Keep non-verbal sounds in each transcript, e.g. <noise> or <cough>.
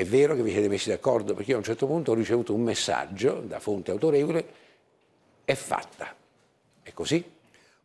È vero che vi siete messi d'accordo, perché io a un certo punto ho ricevuto un messaggio da fonte autorevole, è fatta. È così?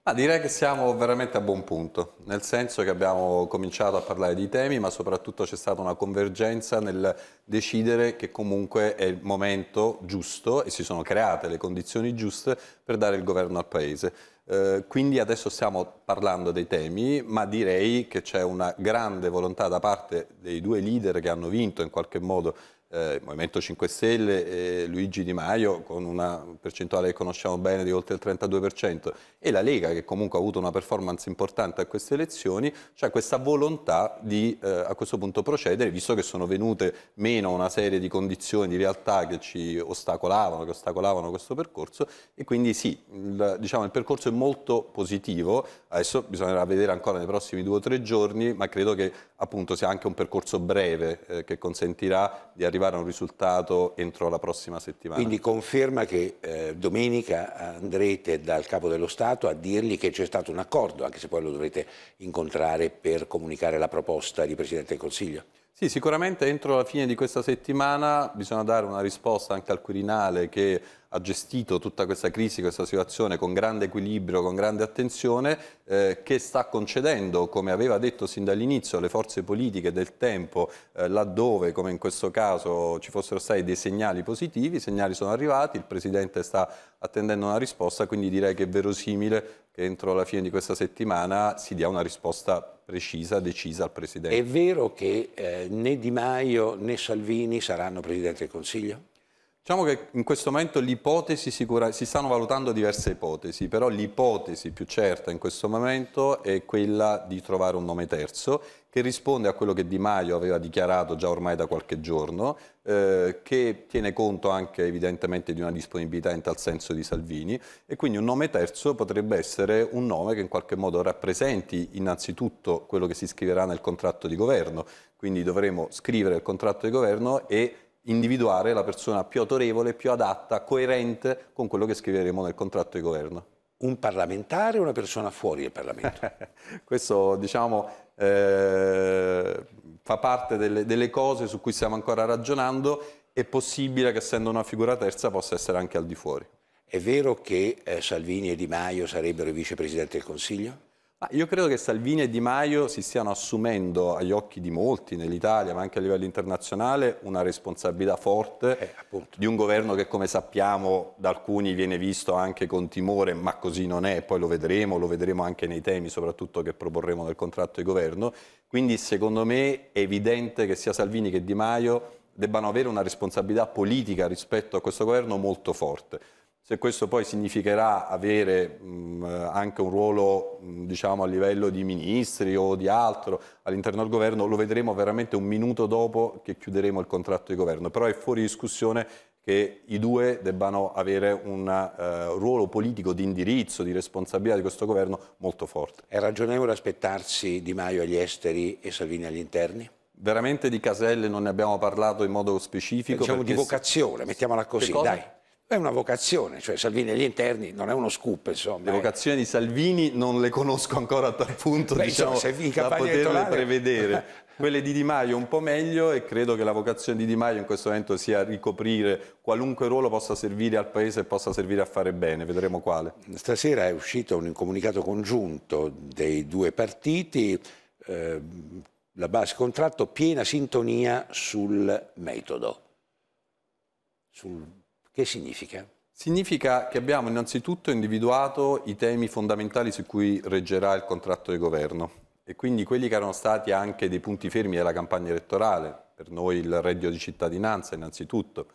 Ma direi che siamo veramente a buon punto, nel senso che abbiamo cominciato a parlare di temi, ma soprattutto c'è stata una convergenza nel decidere che comunque è il momento giusto e si sono create le condizioni giuste per dare il governo al Paese. Eh, quindi adesso stiamo parlando dei temi, ma direi che c'è una grande volontà da parte dei due leader che hanno vinto in qualche modo eh, Movimento 5 Stelle e Luigi Di Maio con una percentuale che conosciamo bene di oltre il 32% e la Lega che comunque ha avuto una performance importante a queste elezioni, cioè questa volontà di eh, a questo punto procedere, visto che sono venute meno una serie di condizioni, di realtà che ci ostacolavano, che ostacolavano questo percorso e quindi sì, il, diciamo, il percorso è molto positivo, adesso bisognerà vedere ancora nei prossimi due o tre giorni, ma credo che appunto sia anche un percorso breve eh, che consentirà di arrivare a un risultato entro la prossima settimana. Quindi conferma che eh, domenica andrete dal Capo dello Stato a dirgli che c'è stato un accordo, anche se poi lo dovrete incontrare per comunicare la proposta di Presidente del Consiglio. Sì, sicuramente entro la fine di questa settimana bisogna dare una risposta anche al Quirinale che ha gestito tutta questa crisi, questa situazione con grande equilibrio, con grande attenzione, eh, che sta concedendo, come aveva detto sin dall'inizio, alle forze politiche del tempo, eh, laddove, come in questo caso, ci fossero stati dei segnali positivi, i segnali sono arrivati, il Presidente sta attendendo una risposta, quindi direi che è verosimile che entro la fine di questa settimana si dia una risposta precisa, decisa al Presidente. È vero che eh, né Di Maio né Salvini saranno Presidente del Consiglio? Diciamo che in questo momento l'ipotesi sicura, si stanno valutando diverse ipotesi, però l'ipotesi più certa in questo momento è quella di trovare un nome terzo che risponde a quello che Di Maio aveva dichiarato già ormai da qualche giorno, eh, che tiene conto anche evidentemente di una disponibilità in tal senso di Salvini e quindi un nome terzo potrebbe essere un nome che in qualche modo rappresenti innanzitutto quello che si scriverà nel contratto di governo, quindi dovremo scrivere il contratto di governo e individuare la persona più autorevole, più adatta, coerente con quello che scriveremo nel contratto di governo. Un parlamentare o una persona fuori del Parlamento? <laughs> Questo, diciamo, eh, fa parte delle, delle cose su cui stiamo ancora ragionando. È possibile che essendo una figura terza possa essere anche al di fuori. È vero che eh, Salvini e Di Maio sarebbero i vicepresidenti del Consiglio? io credo che Salvini e Di Maio si stiano assumendo agli occhi di molti nell'Italia, ma anche a livello internazionale, una responsabilità forte eh, di un governo che, come sappiamo, da alcuni viene visto anche con timore, ma così non è, poi lo vedremo, lo vedremo anche nei temi, soprattutto che proporremo nel contratto di governo. Quindi, secondo me, è evidente che sia Salvini che Di Maio debbano avere una responsabilità politica rispetto a questo governo molto forte. Se questo poi significherà avere mh, mm, eh, anche un ruolo mh, mm, diciamo, a livello di ministri o di altro all'interno del governo, lo vedremo veramente un minuto dopo che chiuderemo il contratto di governo. Però è fuori discussione che i due debbano avere un uh, ruolo politico di indirizzo, di responsabilità di questo governo molto forte. È ragionevole aspettarsi Di Maio agli esteri e Salvini agli interni? Veramente di caselle non ne abbiamo parlato in modo specifico. Diciamo di vocazione, mettiamola così, dai. È una vocazione, cioè Salvini agli interni non è uno scoop, insomma. Le eh. vocazioni di Salvini non le conosco ancora a tal punto, Beh, diciamo, insomma, da poterle prevedere. <laughs> Quelle di Di Maio un po' meglio e credo che la vocazione di Di Maio in questo momento sia ricoprire qualunque ruolo possa servire al Paese e possa servire a fare bene, vedremo quale. Stasera è uscito un comunicato congiunto dei due partiti, eh, la base contratto, piena sintonia sul metodo, sul che significa? Significa che abbiamo innanzitutto individuato i temi fondamentali su cui reggerà il contratto di governo e quindi quelli che erano stati anche dei punti fermi della campagna elettorale, per noi il reddito di cittadinanza innanzitutto,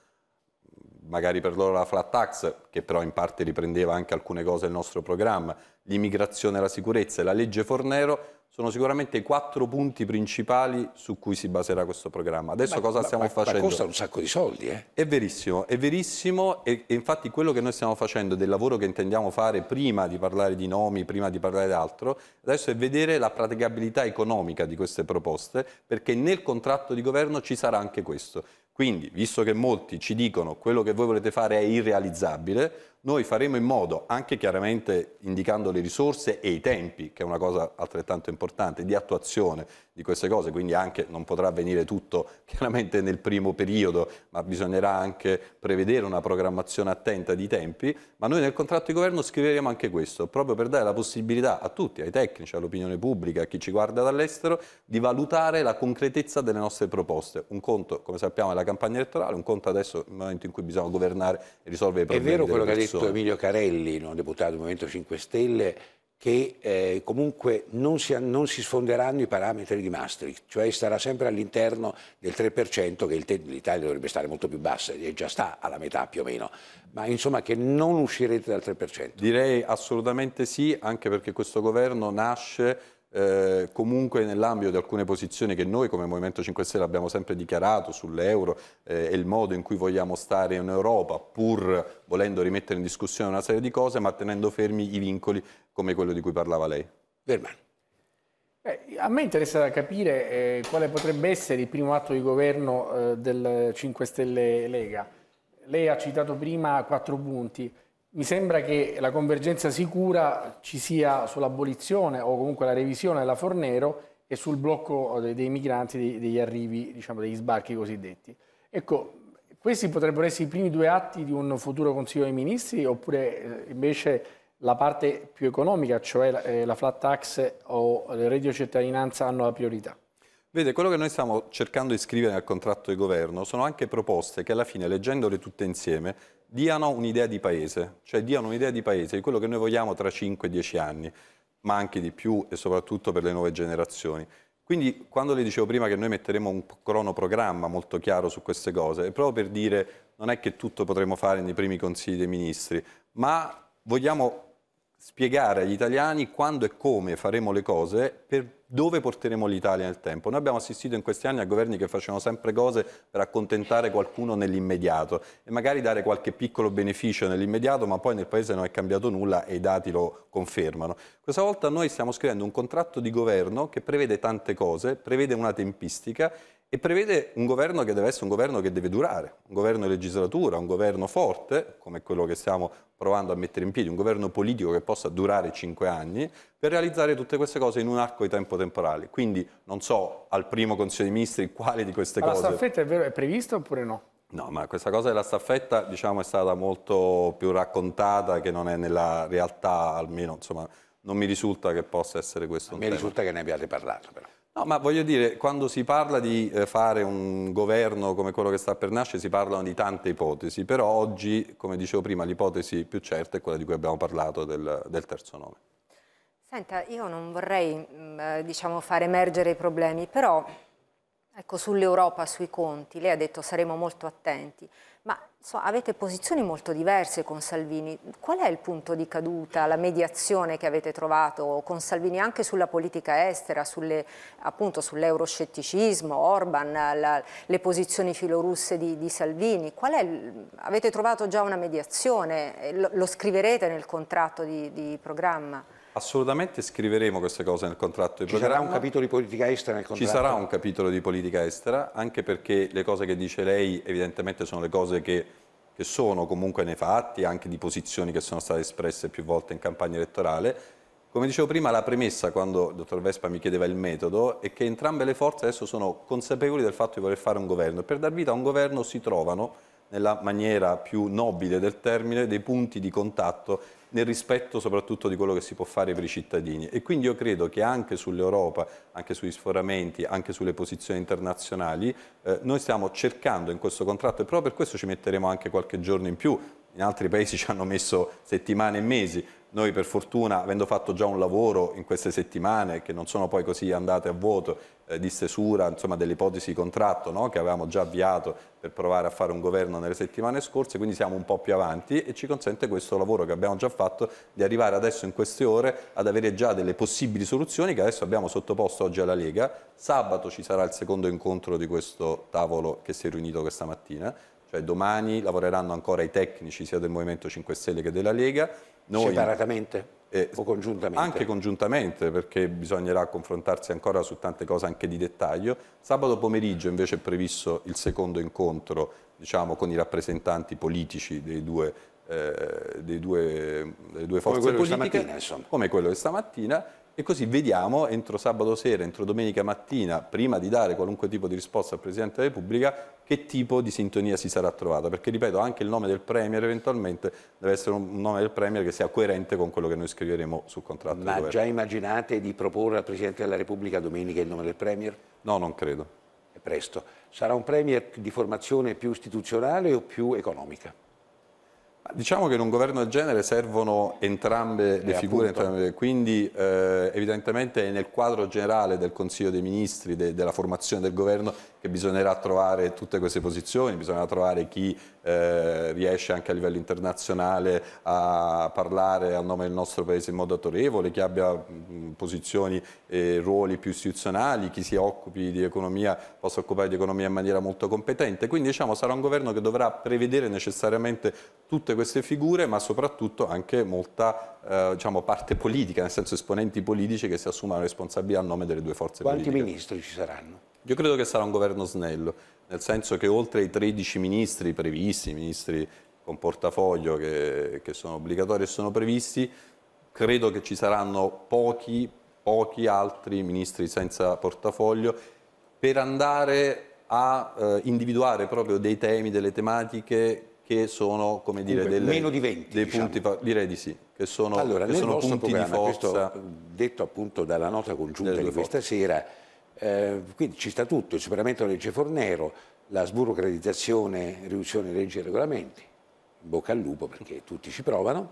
magari per loro la flat tax, che però in parte riprendeva anche alcune cose del nostro programma, l'immigrazione e la sicurezza e la legge Fornero, sono sicuramente i quattro punti principali su cui si baserà questo programma. Adesso ma, cosa ma, stiamo ma, facendo? Ma costa un sacco di soldi, eh? È verissimo, è verissimo e, e, infatti quello che noi stiamo facendo del lavoro che intendiamo fare prima di parlare di nomi, prima di parlare di altro, adesso è vedere la praticabilità economica di queste proposte, perché nel contratto di governo ci sarà anche questo. Quindi, visto che molti ci dicono quello che voi volete fare è irrealizzabile, noi faremo in modo, anche chiaramente indicando le risorse e i tempi, che è una cosa altrettanto importante, di attuazione di queste cose, quindi anche non potrà avvenire tutto <laughs> chiaramente nel primo periodo, ma bisognerà anche prevedere una programmazione attenta di tempi, ma noi nel contratto di governo scriveremo anche questo, proprio per dare la possibilità a tutti, ai tecnici, all'opinione pubblica, a chi ci guarda dall'estero, di valutare la concretezza delle nostre proposte. Un conto, come sappiamo, è la campagna elettorale, un conto adesso è il momento in cui bisogna governare e risolvere i problemi. È vero quello che ha detto detto Emilio Carelli, no, deputato del Movimento 5 Stelle, che eh, comunque non si, non si, sfonderanno i parametri di Maastricht, cioè sarà sempre all'interno del 3%, che te- l'Italia dovrebbe stare molto più bassa e già sta alla metà più o meno, ma insomma che non uscirete dal 3%. Direi assolutamente sì, anche perché questo governo nasce eh, comunque nell'ambito di alcune posizioni che noi come Movimento 5 Stelle abbiamo sempre dichiarato sull'euro eh, e il modo in cui vogliamo stare in Europa, pur volendo rimettere in discussione una serie di cose, ma tenendo fermi i vincoli come quello di cui parlava lei. Eh, a me interessa capire eh, quale potrebbe essere il primo atto di governo eh, del 5 Stelle Lega. Lei ha citato prima quattro punti. Mi sembra che la convergenza sicura ci sia sull'abolizione o comunque la revisione della Fornero e sul blocco eh, dei, migranti, degli arrivi, diciamo, degli sbarchi cosiddetti. Ecco, questi potrebbero essere i primi due atti di un futuro Consiglio dei Ministri oppure eh, invece la parte più economica, cioè eh, la, flat tax o le reddito cittadinanza hanno la priorità? Vede, quello che noi stiamo cercando di scrivere nel contratto di governo sono anche proposte che alla fine, leggendole tutte insieme, diano un'idea di paese, cioè diano un'idea di paese di quello che noi vogliamo tra 5-10 anni, ma anche di più e soprattutto per le nuove generazioni. Quindi quando le dicevo prima che noi metteremo un cronoprogramma molto chiaro su queste cose, è proprio per dire non è che tutto potremo fare nei primi consigli dei ministri, ma vogliamo spiegare agli italiani quando e come faremo le cose per dove porteremo l'Italia nel tempo? Noi abbiamo assistito in questi anni a governi che facevano sempre cose per accontentare qualcuno nell'immediato e magari dare qualche piccolo beneficio nell'immediato, ma poi nel Paese non è cambiato nulla e i dati lo confermano. Questa volta noi stiamo scrivendo un contratto di governo che prevede tante cose, prevede una tempistica e prevede un governo che deve essere un governo che deve durare, un governo di legislatura, un governo forte, come quello che stiamo provando a mettere in piedi, un governo politico che possa durare cinque anni, per realizzare tutte queste cose in un arco di tempo temporale. Quindi non so al primo Consiglio dei Ministri quale di queste allora, cose... La staffetta è, vero, è prevista oppure no? No, ma questa cosa della staffetta diciamo, è stata molto più raccontata che non è nella realtà, almeno insomma, non mi risulta che possa essere questo un mi tema. Mi risulta che ne abbiate parlato però. No, ma voglio dire, quando si parla di eh, fare un governo come quello che sta per nascere, si parlano di tante ipotesi, però oggi, come dicevo prima, l'ipotesi più certa è quella di cui abbiamo parlato del, del terzo nome. Senta, io non vorrei mm, eh, diciamo, far emergere i problemi, però ecco, sull'Europa, sui conti, lei ha detto saremo molto attenti. Ma so, avete posizioni molto diverse con Salvini. Qual è il punto di caduta, la mediazione che avete trovato con Salvini anche sulla politica estera, sulle, appunto sull'euroscetticismo, Orban, la, le posizioni filorusse di, di Salvini? È, avete trovato già una mediazione? Lo, lo scriverete nel contratto di, di programma? Assolutamente scriveremo queste cose nel contratto di Ci programma. sarà un capitolo di politica estera nel contratto? Ci sarà un capitolo di politica estera, anche perché le cose che dice lei evidentemente sono le cose che, che sono comunque nei fatti, anche di posizioni che sono state espresse più volte in campagna elettorale. Come dicevo prima, la premessa quando il dottor Vespa mi chiedeva il metodo è che entrambe le forze adesso sono consapevoli del fatto di voler fare un governo e per dar vita a un governo si trovano nella maniera più nobile del termine, dei punti di contatto nel rispetto soprattutto di quello che si può fare per i cittadini. E quindi io credo che anche sull'Europa, anche sugli sforamenti, anche sulle posizioni internazionali, eh, noi stiamo cercando in questo contratto, e proprio per questo ci metteremo anche qualche giorno in più, in altri paesi ci hanno messo settimane e mesi, noi per fortuna, avendo fatto già un lavoro in queste settimane, che non sono poi così andate a vuoto, eh, di stesura insomma, dell'ipotesi di contratto no? che avevamo già avviato per provare a fare un governo nelle settimane scorse, quindi siamo un po' più avanti e ci consente questo lavoro che abbiamo già fatto di arrivare adesso in queste ore ad avere già delle possibili soluzioni che adesso abbiamo sottoposto oggi alla Lega. Sabato ci sarà il secondo incontro di questo tavolo che si è riunito questa mattina cioè domani lavoreranno ancora i tecnici sia del Movimento 5 Stelle che della Lega. Noi, Separatamente eh, o congiuntamente? Anche congiuntamente perché bisognerà confrontarsi ancora su tante cose anche di dettaglio. Sabato pomeriggio invece è previsto il secondo incontro diciamo, con i rappresentanti politici dei due, eh, dei due, delle due forze come politiche, come quello di stamattina e così vediamo entro sabato sera, entro domenica mattina, prima di dare qualunque tipo di risposta al Presidente della Repubblica, che tipo di sintonia si sarà trovata, perché ripeto anche il nome del Premier eventualmente deve essere un nome del Premier che sia coerente con quello che noi scriveremo sul contratto Ma di governo. Ma già immaginate di proporre al Presidente della Repubblica domenica il nome del Premier? No, non credo. È presto. Sarà un Premier di formazione più istituzionale o più economica? Diciamo che in un governo del genere servono entrambe le eh, figure, entrambe, quindi eh, evidentemente è nel quadro generale del Consiglio dei Ministri, de, della formazione del governo, che bisognerà trovare tutte queste posizioni, bisognerà trovare chi eh, riesce anche a livello internazionale a parlare a nome del nostro Paese in modo autorevole, chi abbia mh, mm, posizioni e ruoli più istituzionali, chi si occupi di economia possa occupare di economia in maniera molto competente. Quindi diciamo sarà un governo che dovrà prevedere necessariamente tutte tutte queste figure, ma soprattutto anche molta eh, diciamo, parte politica, nel senso esponenti politici che si assumano responsabilità a nome delle due forze Quanti politiche. Quanti ministri ci saranno? Io credo che sarà un governo snello, nel senso che oltre ai 13 ministri previsti, ministri con portafoglio che, che sono obbligatori e sono previsti, credo che ci saranno pochi, pochi altri ministri senza portafoglio per andare a eh, individuare proprio dei temi, delle tematiche che sono come dire, Dunque, delle, meno di 20, dei diciamo. punti, direi di sì, che sono, allora, che sono punti di forza. Questo, detto appunto dalla nota congiunta di questa forze. sera, eh, quindi ci sta tutto, il superamento della legge Fornero, la sburocratizzazione, riduzione delle leggi e regolamenti, bocca al lupo perché tutti ci provano,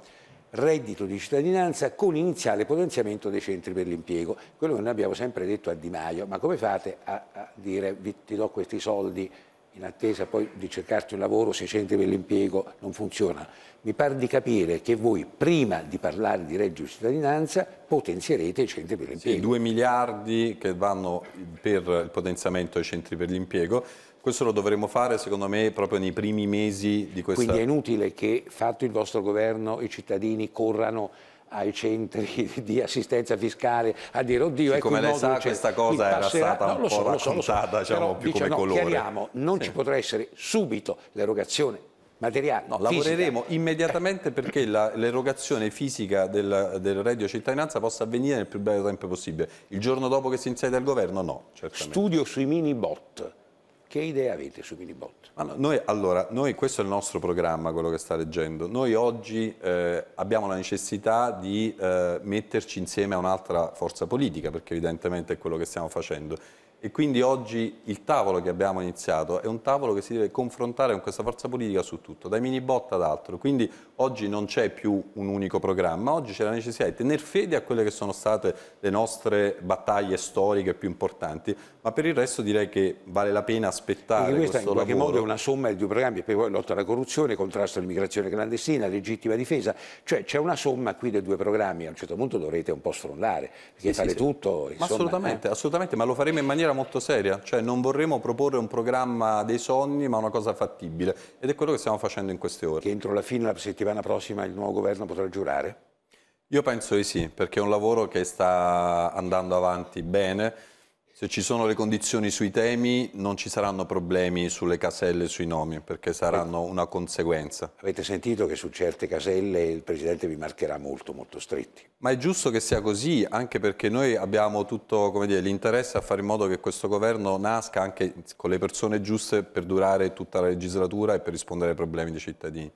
reddito di cittadinanza con iniziale potenziamento dei centri per l'impiego, quello che noi abbiamo sempre detto a Di Maio, ma come fate a, a dire vi, ti do questi soldi in attesa poi di cercarti un lavoro, se centri per l'impiego, non funziona. Mi pare di capire che voi prima di parlare di reddito di cittadinanza potenzierete i centri per l'impiego. Sì, 2 miliardi che vanno per il potenziamento dei centri per l'impiego. Questo lo dovremo fare, secondo me, proprio nei primi mesi di questa... Quindi è inutile che, fatto il vostro governo, i cittadini corrano ai centri <laughs> di assistenza fiscale a dire oddio sì, ecco come lei sa questa cosa era stata no, un po' so, raccontata so, diciamo, però, più dice, come no, colore chiariamo, non sì. ci potrà essere subito l'erogazione materiale no, lavoreremo eh. immediatamente perché l'erogazione fisica del, del reddito cittadinanza possa avvenire nel più breve tempo possibile il giorno dopo che si insiede al governo no certamente. studio sui mini bot che idee avete su Minibot? Allora noi, allora, noi, questo è il nostro programma, quello che sta leggendo. Noi oggi eh, abbiamo la necessità di eh, metterci insieme a un'altra forza politica, perché evidentemente è quello che stiamo facendo. E quindi oggi il tavolo che abbiamo iniziato è un tavolo che si deve confrontare con questa forza politica su tutto, dai mini bot ad altro. Quindi Oggi non c'è più un unico programma, oggi c'è la necessità di tenere fede a quelle che sono state le nostre battaglie storiche più importanti, ma per il resto direi che vale la pena aspettare Perché questa in qualche lavoro. modo è una somma di due programmi, per poi lotta alla corruzione, contrasto all'immigrazione clandestina, legittima difesa, cioè c'è una somma qui dei due programmi, a un certo punto dovrete un po' sfrondare, perché sì, fare sì, tutto... Ma insomma, assolutamente, eh? assolutamente, ma lo faremo in maniera molto seria, cioè non vorremmo proporre un programma dei sogni ma una cosa fattibile ed è quello che stiamo facendo in queste ore. Che entro la fine della settimana settimana prossima il nuovo governo potrà giurare? Io penso di sì, perché è un lavoro che sta andando avanti bene. Se ci sono le condizioni sui temi non ci saranno problemi sulle caselle e sui nomi, perché saranno una conseguenza. Avete sentito che su certe caselle il Presidente vi marcherà molto, molto stretti. Ma è giusto che sia così, anche perché noi abbiamo tutto l'interesse a fare in modo che questo governo nasca anche con le persone giuste per durare tutta la legislatura e per rispondere ai problemi dei cittadini.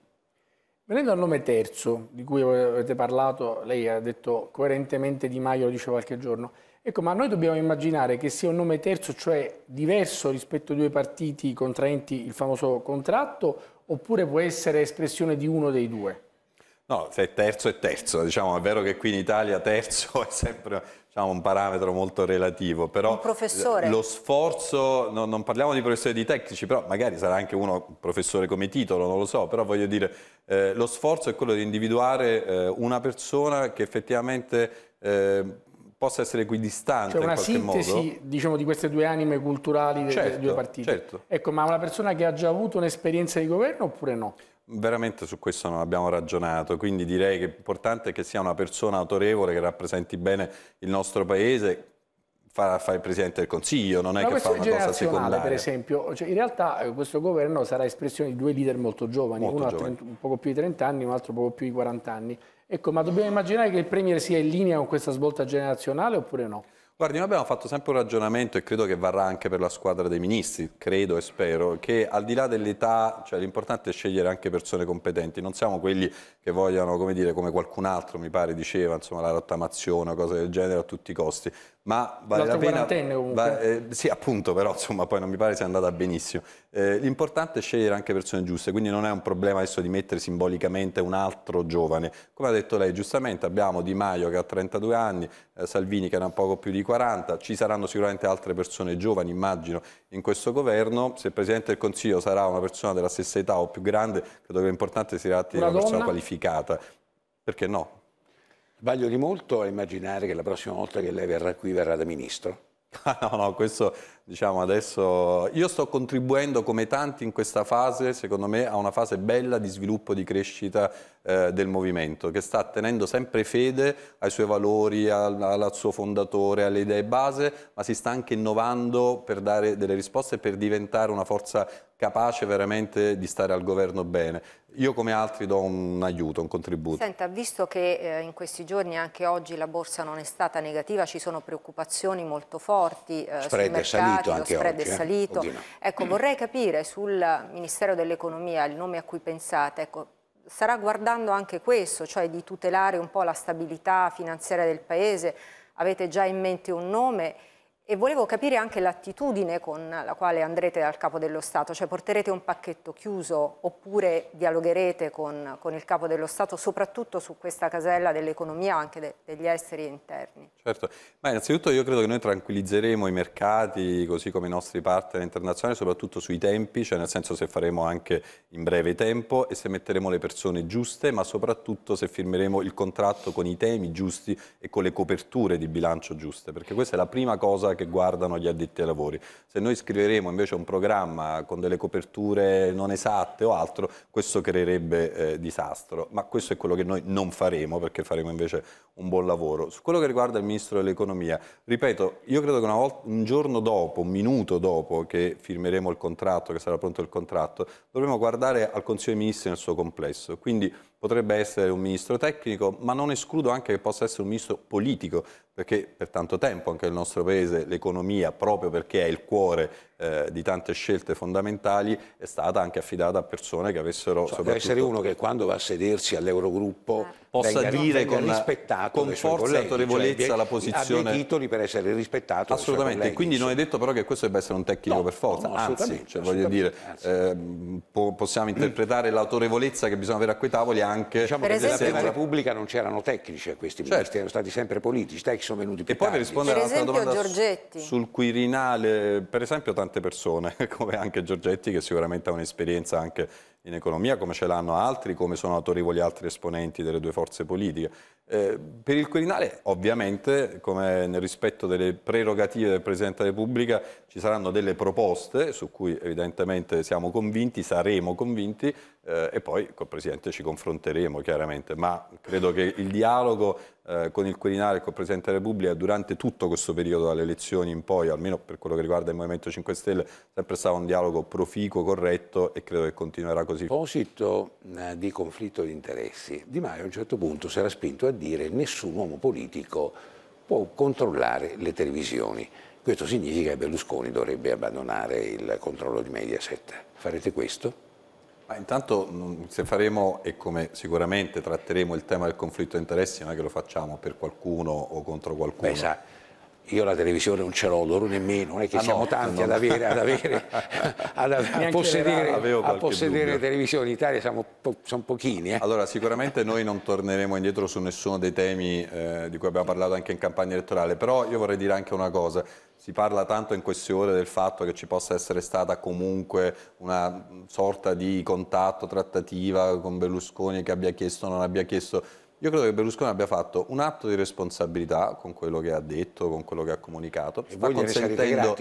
Venendo al nome terzo, di cui avete parlato, lei ha detto coerentemente Di Maio, lo dice qualche giorno, Ecco, ma noi dobbiamo immaginare che sia un nome terzo, cioè diverso rispetto ai due partiti contraenti il famoso contratto, oppure può essere espressione di uno dei due? No, se è terzo è terzo, diciamo, è vero che qui in Italia terzo <laughs> è sempre diciamo, un parametro molto relativo, però lo sforzo, no, non parliamo di professori di tecnici, però magari sarà anche uno professore come titolo, non lo so, però voglio dire, eh, lo sforzo è quello di individuare eh, una persona che effettivamente... Eh, possa essere equidistante cioè una sintesi, modo. diciamo, di queste due anime culturali certo, due partiti. Certo. Ecco, ma una persona che ha già avuto un'esperienza di governo oppure no? Veramente su questo non abbiamo ragionato, quindi direi che l'importante è che sia una persona autorevole che rappresenti bene il nostro paese, fa, fa il Presidente del Consiglio, non è Ma che fa una cosa secondaria. per esempio, cioè, in realtà eh, questo governo sarà espressione di due leader molto giovani, molto uno giovani. un poco più di 30 anni, un altro poco più di 40 anni. Ecco, ma dobbiamo immaginare che il Premier sia in linea con questa svolta generazionale oppure no? Guardi, noi abbiamo fatto sempre un ragionamento e credo che varrà anche per la squadra dei ministri, credo e spero, che al di là dell'età, cioè, l'importante è scegliere anche persone competenti, non siamo quelli che vogliono, come dire, come qualcun altro mi pare diceva, insomma, la rottamazione o cose del genere a tutti i costi ma vale la pena... comunque. Va, eh, sì, appunto, però insomma poi non mi pare sia andata benissimo. Eh, l'importante è scegliere anche persone giuste, quindi non è un problema adesso di mettere simbolicamente un altro giovane. Come ha detto lei, giustamente abbiamo Di Maio che ha 32 anni, eh, Salvini che ne ha poco più di 40, ci saranno sicuramente altre persone giovani, immagino, in questo governo. Se il Presidente del Consiglio sarà una persona della stessa età o più grande, credo che l'importante sia di una, una persona qualificata. Perché no? Vaglio di molto a immaginare che la prossima volta che lei verrà qui verrà da ministro? <laughs> No, no, questo diciamo adesso... Io sto contribuendo come tanti in questa fase, secondo me, a una fase bella di sviluppo, di crescita eh, del movimento, che sta tenendo sempre fede ai suoi valori, al, al, suo fondatore, alle idee base, ma si sta anche innovando per dare delle risposte, e per diventare una forza capace veramente di stare al governo bene. Io come altri do un aiuto, un contributo. Senta, visto che eh, in questi giorni, anche oggi, la borsa non è stata negativa, ci sono preoccupazioni molto forti eh, spread è salito anche spread oggi, è eh, salito. Eh? Ecco, mm. vorrei capire sul Ministero dell'Economia, il nome a cui pensate, ecco, sarà guardando anche questo, cioè di tutelare un po' la stabilità finanziaria del Paese, avete già in mente un nome e volevo capire anche l'attitudine con la quale andrete dal Capo dello Stato, cioè porterete un pacchetto chiuso oppure dialogherete con, con il Capo dello Stato soprattutto su questa casella dell'economia anche de, degli esseri e interni. Certo, ma innanzitutto io credo che noi tranquillizzeremo i mercati così come i nostri partner internazionali soprattutto sui tempi, cioè nel senso se faremo anche in breve tempo e se metteremo le persone giuste ma soprattutto se firmeremo il contratto con i temi giusti e con le coperture di bilancio giuste perché questa è la prima cosa cosa che guardano gli addetti ai lavori. Se noi scriveremo invece un programma con delle coperture non esatte o altro, questo creerebbe eh, disastro. Ma questo è quello che noi non faremo, perché faremo invece un buon lavoro. Su quello che riguarda il Ministro dell'Economia, ripeto, io credo che volta, un giorno dopo, un minuto dopo che firmeremo il contratto, che sarà pronto il contratto, dovremo guardare al Consiglio dei Ministri nel suo complesso. Quindi potrebbe essere un ministro tecnico, ma non escludo anche che possa essere un ministro politico, perché per tanto tempo anche nel nostro Paese l'economia, proprio perché è il cuore eh, di tante scelte fondamentali, è stata anche affidata a persone che avessero... Cioè, deve essere uno che quando va a sedersi all'Eurogruppo certo. possa venga, dire con, rispettato con forza e cioè, autorevolezza cioè, la posizione... Abbia i titoli per essere rispettato Assolutamente, quindi non è detto però che questo debba essere un tecnico no, per forza, no, no, anzi, cioè, voglio dire, eh, possiamo interpretare l'autorevolezza che bisogna avere a quei tavoli anche anche. Diciamo per che esempio... nella prima Repubblica non c'erano tecnici a questi certo. ministri, erano stati sempre politici, tecnici sono venuti più E poi per rispondere per esempio, domanda Giorgetti. sul Quirinale, per esempio tante persone, <laughs> come anche Giorgetti, che sicuramente ha un'esperienza anche in economia, come ce l'hanno altri, come sono autorevoli altri esponenti delle due forze politiche. Eh, per il Quirinale, ovviamente, come nel rispetto delle prerogative del Presidente della Repubblica, ci saranno delle proposte su cui evidentemente siamo convinti, saremo convinti eh, e poi col Presidente ci confronteremo chiaramente, ma credo che il dialogo eh, con il Quirinale e con il Presidente della Repubblica durante tutto questo periodo dalle elezioni in poi, almeno per quello che riguarda il Movimento 5 Stelle, sempre stato un dialogo proficuo, corretto e credo che continuerà così. A proposito eh, di conflitto di interessi, Di Maio a un certo punto si era spinto a dire nessun uomo politico può controllare le televisioni. Questo significa che Berlusconi dovrebbe abbandonare il controllo di Mediaset. Farete questo? Ma intanto mm, se faremo e come sicuramente tratteremo il tema del conflitto di interessi non è che lo facciamo per qualcuno o contro qualcuno. Beh, io la televisione non ce l'ho, loro nemmeno, non è che ah, siamo no, tanti no. ad avere, ad avere <laughs> ad a possedere, a possedere televisione, in Italia siamo po sono pochini. Eh. Allora sicuramente noi non torneremo indietro su nessuno dei temi eh, di cui abbiamo parlato anche in campagna elettorale, però io vorrei dire anche una cosa, si parla tanto in queste ore del fatto che ci possa essere stata comunque una sorta di contatto, trattativa con Berlusconi che abbia chiesto o non abbia chiesto io credo che Berlusconi abbia fatto un atto di responsabilità con quello che ha detto, con quello che ha comunicato. E sta consentendo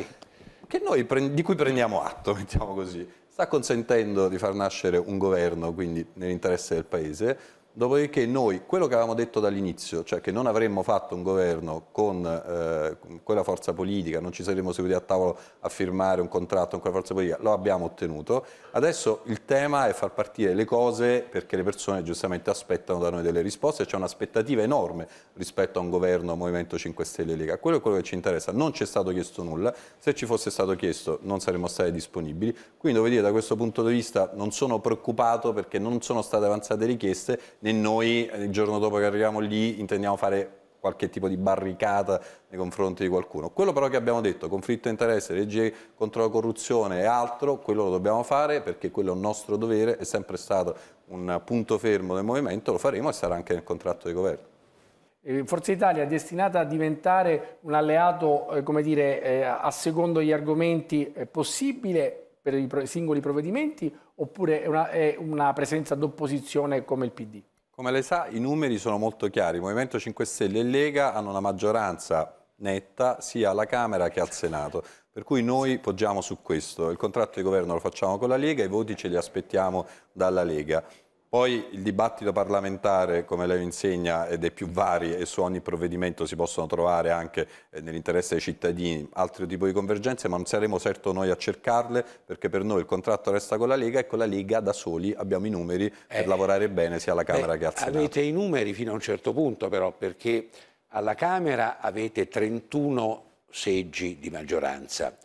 noi, di cui prendiamo atto, <laughs> mettiamo così. Sta consentendo di far nascere un governo, quindi nell'interesse del Paese, Dopodiché noi, quello che avevamo detto dall'inizio, cioè che non avremmo fatto un governo con eh, quella forza politica, non ci saremmo seduti a tavolo a firmare un contratto con quella forza politica, lo abbiamo ottenuto. Adesso il tema è far partire le cose perché le persone giustamente aspettano da noi delle risposte e c'è un'aspettativa enorme rispetto a un governo Movimento 5 Stelle e Lega. Quello è quello che ci interessa, non ci è stato chiesto nulla, se ci fosse stato chiesto non saremmo stati disponibili. Quindi devo dire da questo punto di vista non sono preoccupato perché non sono state avanzate richieste né noi eh, il giorno dopo che arriviamo lì intendiamo fare qualche tipo di barricata nei confronti di qualcuno. Quello però che abbiamo detto, conflitto di interesse, legge contro la corruzione e altro, quello lo dobbiamo fare perché quello è un nostro dovere, è sempre stato un punto fermo del movimento, lo faremo e sarà anche nel contratto di governo. Eh, Forza Italia è destinata a diventare un alleato eh, come dire, a secondo gli argomenti possibile per i singoli provvedimenti oppure è una, presenza d'opposizione come il PD? Come lei sa, i numeri sono molto chiari. Il Movimento 5 Stelle e Lega hanno una maggioranza netta sia alla Camera che al Senato. Per cui noi poggiamo su questo. Il contratto di governo lo facciamo con la Lega, i voti ce li aspettiamo dalla Lega. Poi il dibattito parlamentare, come lei insegna, è dei più vari e su ogni provvedimento si possono trovare anche eh, nell'interesse dei cittadini altri tipi di convergenze, ma non saremo certo noi a cercarle perché per noi il contratto resta con la Lega e con la Lega da soli abbiamo i numeri per eh, lavorare bene sia alla Camera beh, che al Senato. Avete i numeri fino a un certo punto però perché alla Camera avete 31 seggi di maggioranza,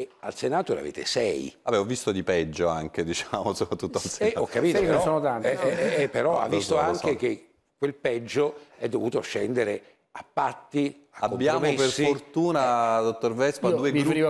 e al Senato ne avete sei. Vabbè, ho visto di peggio anche, <laughs> diciamo, soprattutto al Senato. Eh, ho capito, sei però, sono tanti. Eh, no. eh, eh, eh però no, ha visto so, anche so. che quel peggio è dovuto scendere a patti eh. Eh, abbiamo per fortuna, dottor Vespa, due gruppi,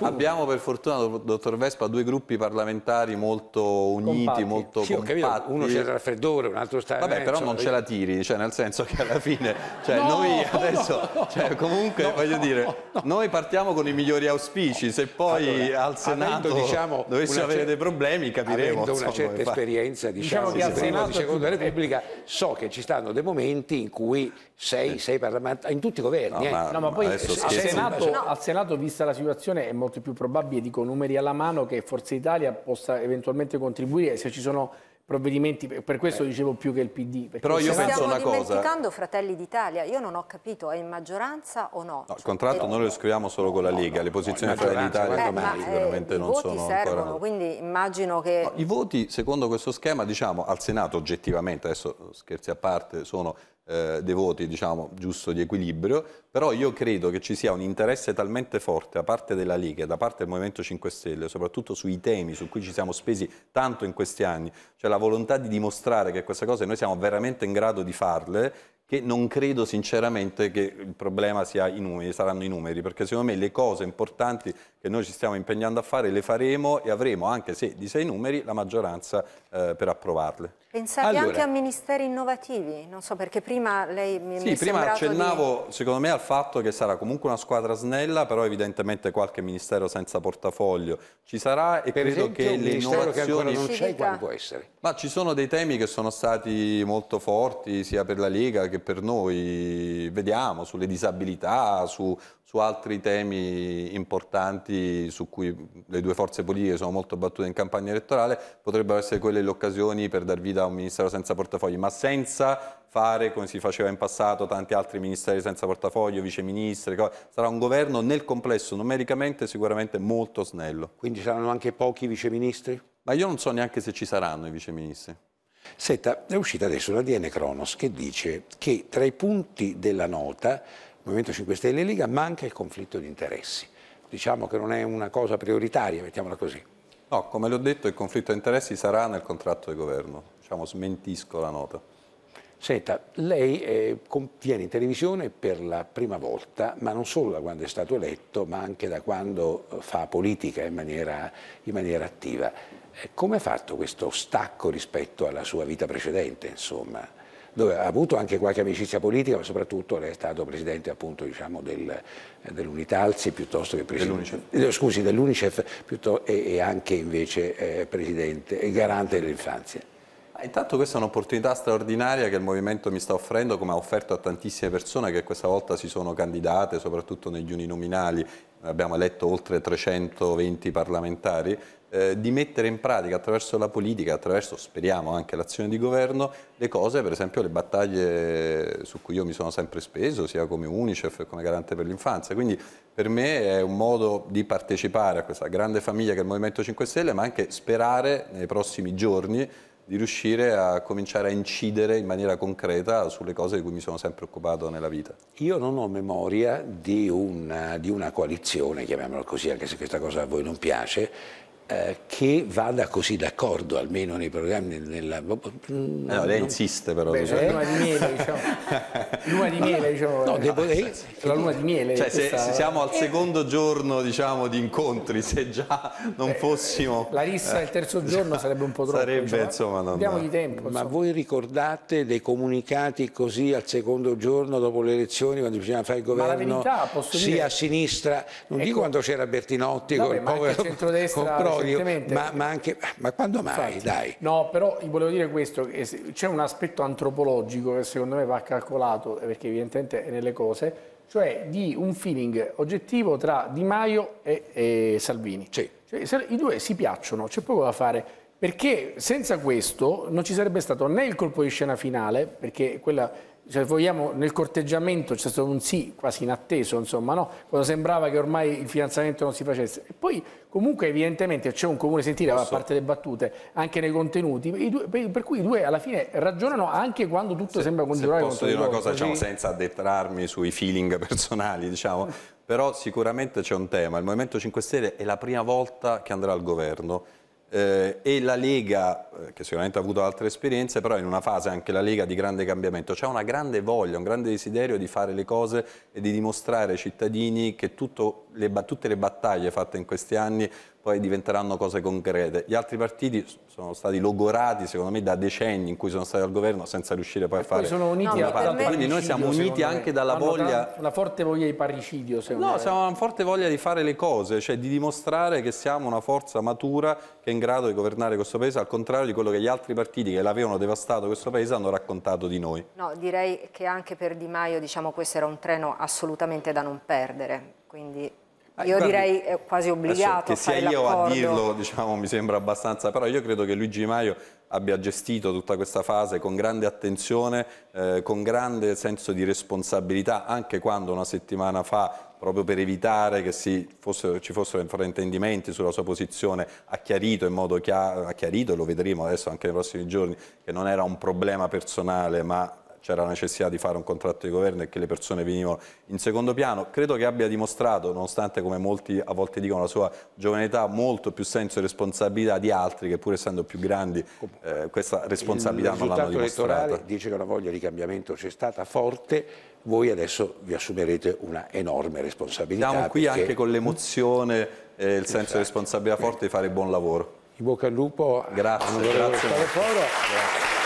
abbiamo per fortuna, dottor Vespa, due gruppi parlamentari molto uniti, compatti. molto sì, compatti. Uno c'è il raffreddore, un altro sta... Vabbè, però non ce la tiri, cioè nel senso che alla fine, cioè no, noi adesso, no, cioè, comunque no, voglio dire, noi partiamo con i migliori auspici, se poi allora, al Senato diciamo, dovessimo avere dei problemi capiremo. Avendo una certa esperienza, diciamo, diciamo di prima, di seconda Repubblica, so che ci stanno dei momenti in cui sei, sei parlamentare, in tutti tutti i governi. No, eh. ma, no, ma poi al Senato, no. al Senato, vista la situazione, è molto più probabile, dico numeri alla mano, che Forza Italia possa eventualmente contribuire se ci sono provvedimenti, per questo eh. dicevo più che il PD. Però io penso una cosa... Stiamo dimenticando Fratelli d'Italia, io non ho capito, è in maggioranza o no? no il contratto noi lo scriviamo solo con la Lega, no, le posizioni no, Fratelli d'Italia eh, sicuramente eh, non sono servono, ancora... quindi immagino che... No, I voti, secondo questo schema, diciamo, al Senato oggettivamente, adesso scherzi a parte, sono eh, dei voti, diciamo, giusto di equilibrio, però io credo che ci sia un interesse talmente forte da parte della Lega, da parte del Movimento 5 Stelle, soprattutto sui temi su cui ci siamo spesi tanto in questi anni, cioè la volontà di dimostrare che queste cose noi siamo veramente in grado di farle, che non credo sinceramente che il problema sia i numeri, saranno i numeri, perché secondo me le cose importanti che noi ci stiamo impegnando a fare, le faremo e avremo, anche se di sei numeri, la maggioranza eh, per approvarle. Pensate allora, anche a ministeri innovativi? Non so, perché prima lei mi ha Sì, mi prima accennavo, di... secondo me, al fatto che sarà comunque una squadra snella, però evidentemente qualche ministero senza portafoglio ci sarà e per credo esempio, che le innovazioni... non c'è quale può essere? Ma ci sono dei temi che sono stati molto forti sia per la Lega che per noi, vediamo, sulle disabilità, su, su altri temi importanti su cui le due forze politiche sono molto battute in campagna elettorale, potrebbero essere quelle le occasioni per dar vita a un ministero senza portafogli, ma senza fare come si faceva in passato tanti altri ministeri senza portafoglio, viceministri, sarà un governo nel complesso numericamente sicuramente molto snello. Quindi saranno anche pochi viceministri? Ma io non so neanche se ci saranno i viceministri. Senta, è uscita adesso una DN Cronos che dice che tra i punti della nota Movimento 5 Stelle e Lega, ma anche il conflitto di interessi. Diciamo che non è una cosa prioritaria, mettiamola così. No, come l'ho detto, il conflitto di interessi sarà nel contratto di governo. Diciamo, smentisco la nota. Senta, lei eh, viene in televisione per la prima volta, ma non solo da quando è stato eletto, ma anche da quando eh, fa politica in maniera, in maniera attiva. Eh, come ha fatto questo stacco rispetto alla sua vita precedente, insomma? dove ha avuto anche qualche amicizia politica, ma soprattutto lei è stato presidente appunto, diciamo, del, dell'Unitalsi piuttosto che presidente dell'UNICEF eh, e, e, anche invece eh, presidente e garante dell'infanzia. Intanto questa è un'opportunità straordinaria che il movimento mi sta offrendo come ha offerto a tantissime persone che questa volta si sono candidate, soprattutto negli uninominali, abbiamo eletto oltre 320 parlamentari, eh, di mettere in pratica attraverso la politica, attraverso speriamo anche l'azione di governo, le cose, per esempio le battaglie su cui io mi sono sempre speso, sia come Unicef che come garante per l'infanzia. Quindi per me è un modo di partecipare a questa grande famiglia che è il Movimento 5 Stelle, ma anche sperare nei prossimi giorni di riuscire a cominciare a incidere in maniera concreta sulle cose di cui mi sono sempre occupato nella vita. Io non ho memoria di una, di una coalizione, chiamiamola così, anche se questa cosa a voi non piace, eh, che vada così d'accordo, almeno nei programmi. Nella... Boh, boh, eh, no, lei insiste però. Beh, diciamo. luna di miele, diciamo. <laughs> Luna di miele, diciamo. No, eh, devo... eh, la luna di miele. Cioè, se, se, siamo al secondo giorno diciamo, di incontri, se già non Beh, fossimo... La rissa eh, il terzo giorno sarebbe un po' troppo. Sarebbe, diciamo. insomma, non... Diamogli tempo. Insomma. Ma voi ricordate dei comunicati così al secondo giorno dopo le elezioni, quando bisogna fare il governo? Ma la verità, posso dire... Sia a sinistra, non ecco. dico quando c'era Bertinotti, con il povero... centrodestra... Con Florio, ma, ma, anche, ma quando mai? Infatti, dai. No, però volevo dire questo, c'è un aspetto antropologico che secondo me va calcolato, eh, perché evidentemente è nelle cose, cioè di un feeling oggettivo tra Di Maio e, e Salvini. Sì. Cioè, I due si piacciono, c'è poco da fare, perché senza questo non ci sarebbe stato né il colpo di scena finale, perché quella cioè vogliamo, nel corteggiamento c'è stato un sì quasi inatteso, insomma, no? quando sembrava che ormai il finanziamento non si facesse. E poi comunque evidentemente c'è un comune sentire, Posso? a parte le battute, anche nei contenuti, due, per cui i due alla fine ragionano anche quando tutto se, sembra continuare. Posso dire una loro, cosa diciamo, senza addentrarmi sui feeling <laughs> personali, diciamo, eh. però sicuramente c'è un tema, il Movimento 5 Stelle è la prima volta che andrà al governo eh, e la Lega, eh, che sicuramente ha avuto altre esperienze, però in una fase anche la Lega di grande cambiamento, c'è una grande voglia, un grande desiderio di fare le cose e di dimostrare ai cittadini che le, tutte le battaglie fatte in questi anni poi diventeranno cose concrete. Gli altri partiti sono stati logorati, secondo me, da decenni in cui sono stati al governo senza riuscire poi a fare... Poi sono uniti no, parte. Quindi noi siamo uniti anche dalla voglia... Una forte voglia di parricidio, secondo no, me. No, siamo una forte voglia di fare le cose, cioè di dimostrare che siamo una forza matura che è in grado di governare questo paese, al contrario di quello che gli altri partiti che l'avevano devastato questo paese hanno raccontato di noi. No, direi che anche per Di Maio, diciamo, questo era un treno assolutamente da non perdere, quindi eh, io guardi, direi è eh, quasi obbligato. Adesso, che sia io a dirlo, diciamo, mi sembra abbastanza, però io credo che Luigi Maio abbia gestito tutta questa fase con grande attenzione, eh, con grande senso di responsabilità, anche quando una settimana fa proprio per evitare che fosse, ci fossero fraintendimenti sulla sua posizione, ha chiarito in modo chiaro, ha chiarito, e lo vedremo adesso anche nei prossimi giorni, che non era un problema personale ma c'era la necessità di fare un contratto di governo e che le persone venivano in secondo piano. Credo che abbia dimostrato, nonostante come molti a volte dicono, la sua giovane età, molto più senso e responsabilità di altri che pur essendo più grandi eh, questa responsabilità non l'hanno dimostrata. Il elettorale dice che la voglia di cambiamento c'è stata forte, voi adesso vi assumerete una enorme responsabilità. Siamo qui perché... anche con l'emozione e eh, il senso Infatti. di esatto. responsabilità forte di fare buon lavoro. In bocca al lupo. Grazie, grazie.